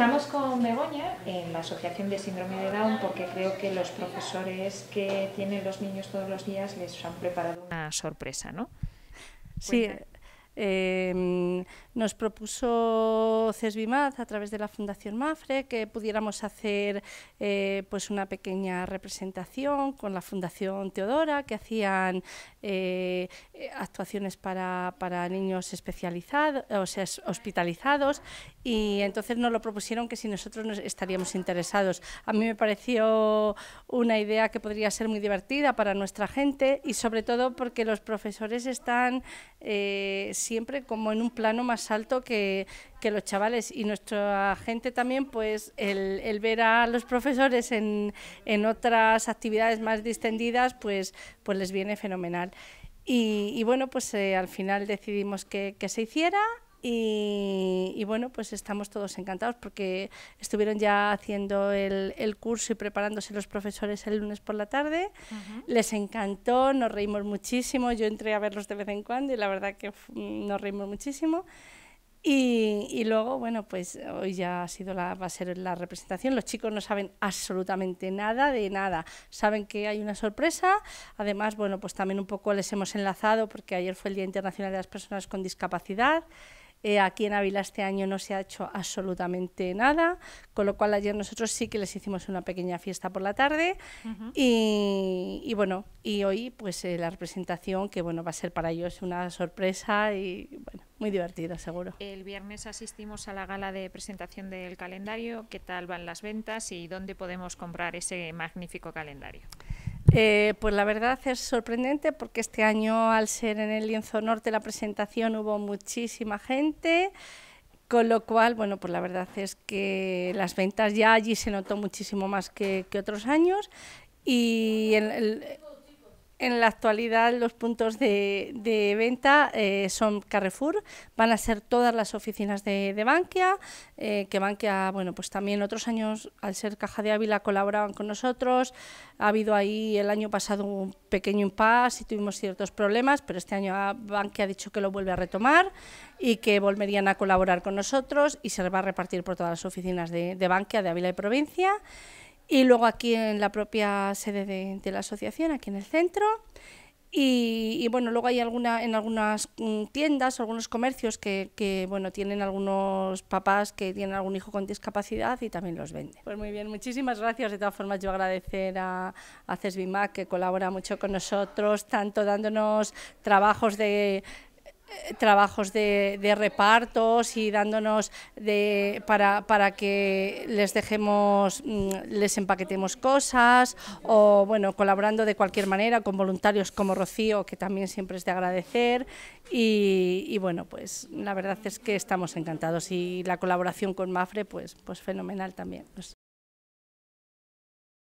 Estamos con Begoña en la Asociación de Síndrome de Down porque creo que los profesores que tienen los niños todos los días les han preparado una sorpresa, ¿no? Sí, Em, nos propuso CESBIMAD a través de la Fundación MAFRE que pudiéramos hacer eh, pues una pequeña representación con la Fundación Teodora, que hacían eh, eh, actuaciones para, para niños especializados, o sea, hospitalizados, y entonces nos lo propusieron que si nosotros estaríamos interesados. A mí me pareció una idea que podría ser muy divertida para nuestra gente y sobre todo porque los profesores están siempre como en un plano más alto que, los chavales y nuestra gente también, pues el, el ver a los profesores en, otras actividades más distendidas, pues, pues les viene fenomenal. Y, bueno, pues eh, al final decidimos que, que se hiciera y, bueno, pues estamos todos encantados porque estuvieron ya haciendo el, curso y preparándose los profesores el lunes por la tarde. Les encantó, nos reímos muchísimo. Yo entré a verlos de vez en cuando y la verdad que nos reímos muchísimo. Y, y, luego, bueno, pues hoy ya ha sido la, va a ser la representación. Los chicos no saben absolutamente nada de nada. Saben que hay una sorpresa. Además, bueno, pues también un poco les hemos enlazado porque ayer fue el Día Internacional de las Personas con Discapacidad. Eh, aquí en Ávila este año no se ha hecho absolutamente nada, con lo cual ayer nosotros sí que les hicimos una pequeña fiesta por la tarde y, bueno, y hoy pues eh, la representación que bueno va a ser para ellos una sorpresa y muy divertida seguro. El viernes asistimos a la gala de presentación del calendario, ¿qué tal van las ventas y dónde podemos comprar ese magnífico calendario? Eh, pues la verdad es sorprendente porque este año, al ser en el Lienzo Norte la presentación, hubo muchísima gente. Con lo cual, bueno, pues la verdad es que las ventas ya allí se notó muchísimo más que, otros años y el, en la actualidad los puntos de, venta eh, son Carrefour, van a ser todas las oficinas de, de Bankia, eh, que Bankia, bueno, pues también otros años al ser Caja de Ávila colaboraban con nosotros, ha habido ahí el año pasado un pequeño impasse y tuvimos ciertos problemas, pero este año Bankia ha dicho que lo vuelve a retomar y que volverían a colaborar con nosotros y se va a repartir por todas las oficinas de, de Bankia de Ávila y provincia y luego aquí en la propia sede de, la asociación, aquí en el centro. Y, bueno, luego hay alguna, en algunas mm, tiendas algunos comercios que, bueno, tienen algunos papás que tienen algún hijo con discapacidad y también los venden. Pues muy bien, muchísimas gracias. De todas formas, yo agradecer a, a CESBIMAC que colabora mucho con nosotros, tanto dándonos trabajos de eh, trabajos de, repartos y dándonos de, para, para, que les dejemos, mm, les empaquetemos cosas o bueno, colaborando de cualquier manera con voluntarios como Rocío, que también siempre es de agradecer y, y bueno, pues la verdad es que estamos encantados y la colaboración con Mafre, pues, pues fenomenal también. Pues